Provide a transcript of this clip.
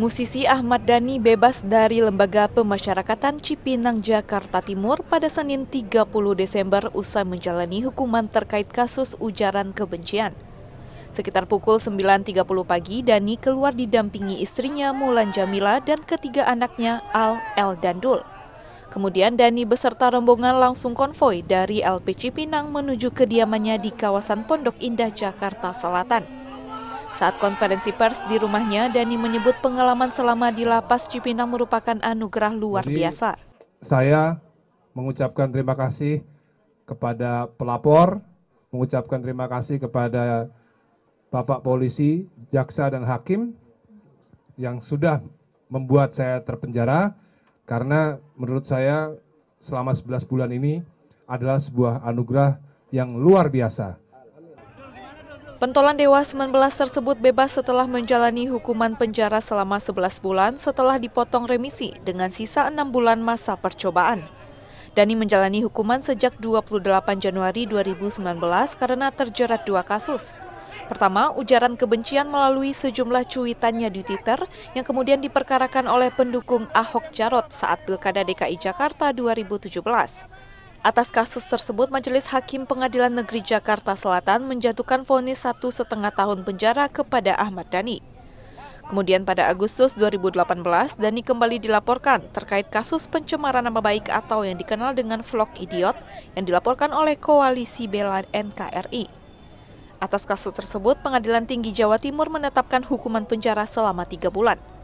Musisi Ahmad Dhani bebas dari Lembaga Pemasyarakatan Cipinang, Jakarta Timur pada Senin 30 Desember usai menjalani hukuman terkait kasus ujaran kebencian. Sekitar pukul 9.30 pagi, Dhani keluar didampingi istrinya Mulan Jamila dan ketiga anaknya Al, El, dan Dul. Kemudian Dhani beserta rombongan langsung konvoi dari LP Cipinang menuju kediamannya di kawasan Pondok Indah, Jakarta Selatan. Saat konferensi pers di rumahnya, Dani menyebut pengalaman selama di Lapas Cipinang merupakan anugerah luar Jadi, biasa. Saya mengucapkan terima kasih kepada pelapor, mengucapkan terima kasih kepada Bapak Polisi, Jaksa, dan Hakim yang sudah membuat saya terpenjara karena menurut saya selama 11 bulan ini adalah sebuah anugerah yang luar biasa. Pentolan Dewa 19 tersebut bebas setelah menjalani hukuman penjara selama 11 bulan setelah dipotong remisi dengan sisa 6 bulan masa percobaan. Dani menjalani hukuman sejak 28 Januari 2019 karena terjerat dua kasus. Pertama, ujaran kebencian melalui sejumlah cuitannya di Twitter yang kemudian diperkarakan oleh pendukung Ahok Jarot saat Pilkada DKI Jakarta 2017. Atas kasus tersebut, Majelis Hakim Pengadilan Negeri Jakarta Selatan menjatuhkan vonis satu setengah tahun penjara kepada Ahmad Dhani. Kemudian pada Agustus 2018, Dhani kembali dilaporkan terkait kasus pencemaran nama baik atau yang dikenal dengan vlog idiot yang dilaporkan oleh Koalisi Bela NKRI. Atas kasus tersebut, Pengadilan Tinggi Jawa Timur menetapkan hukuman penjara selama tiga bulan.